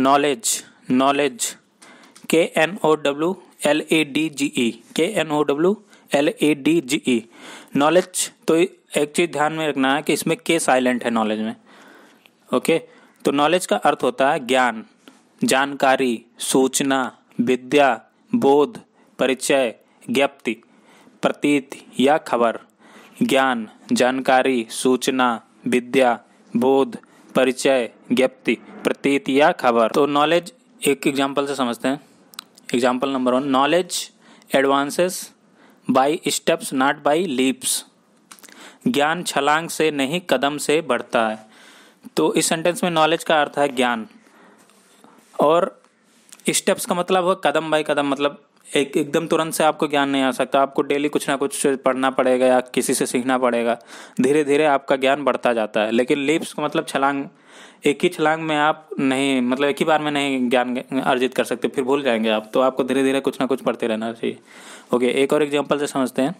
knowledge knowledge K N O W L A D G E K N O W L A D G E knowledge तो एक चीज़ ध्यान में रखना है कि इसमें के साइलेंट है नॉलेज में ओके तो नॉलेज का अर्थ होता है ज्ञान जानकारी सूचना विद्या बोध परिचय ज्ञप्ति प्रतीत या खबर ज्ञान जानकारी सूचना विद्या बोध परिचय ज्ञप्ति प्रतीत या खबर तो नॉलेज एक एग्जाम्पल से समझते हैं example number one knowledge advances by steps not by leaps ज्ञान छलांग से नहीं कदम से बढ़ता है तो इस सेंटेंस में नॉलेज का अर्थ है ज्ञान और स्टेप्स का मतलब हुआ कदम बाई कदम मतलब एक एकदम तुरंत से आपको ज्ञान नहीं आ सकता आपको डेली कुछ ना कुछ पढ़ना पड़ेगा या किसी से सीखना पड़ेगा धीरे धीरे आपका ज्ञान बढ़ता जाता है लेकिन लिप्स का मतलब छलांग एक ही छलांग में आप नहीं मतलब एक ही बार में नहीं ज्ञान अर्जित कर सकते फिर भूल जाएंगे आप तो आपको धीरे धीरे कुछ ना कुछ पढ़ते रहना चाहिए ओके एक और एग्जाम्पल से समझते हैं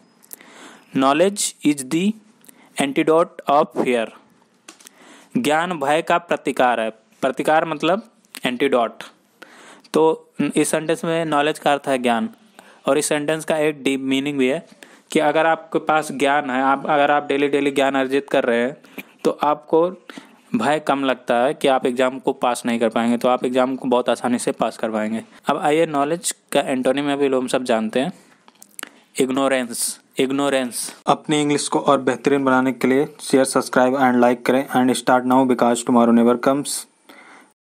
knowledge is the antidote of fear ज्ञान भय का प्रतिकार है प्रतिकार मतलब एंटीडोट तो इस सेंटेंस में नॉलेज का अर्थ है ज्ञान और इस सेंटेंस का एक डीप मीनिंग भी है कि अगर आपके पास ज्ञान है आप अगर आप डेली डेली ज्ञान अर्जित कर रहे हैं तो आपको भय कम लगता है कि आप एग्ज़ाम को पास नहीं कर पाएंगे तो आप एग्ज़ाम को बहुत आसानी से पास कर पाएंगे अब आइए नॉलेज का एंटोनी में भी हम सब जानते हैं इग्नोरेंस इग्नोरेंस अपनी इंग्लिश को और बेहतरीन बनाने के लिए शेयर सब्सक्राइब एंड लाइक करें and start now because tomorrow never comes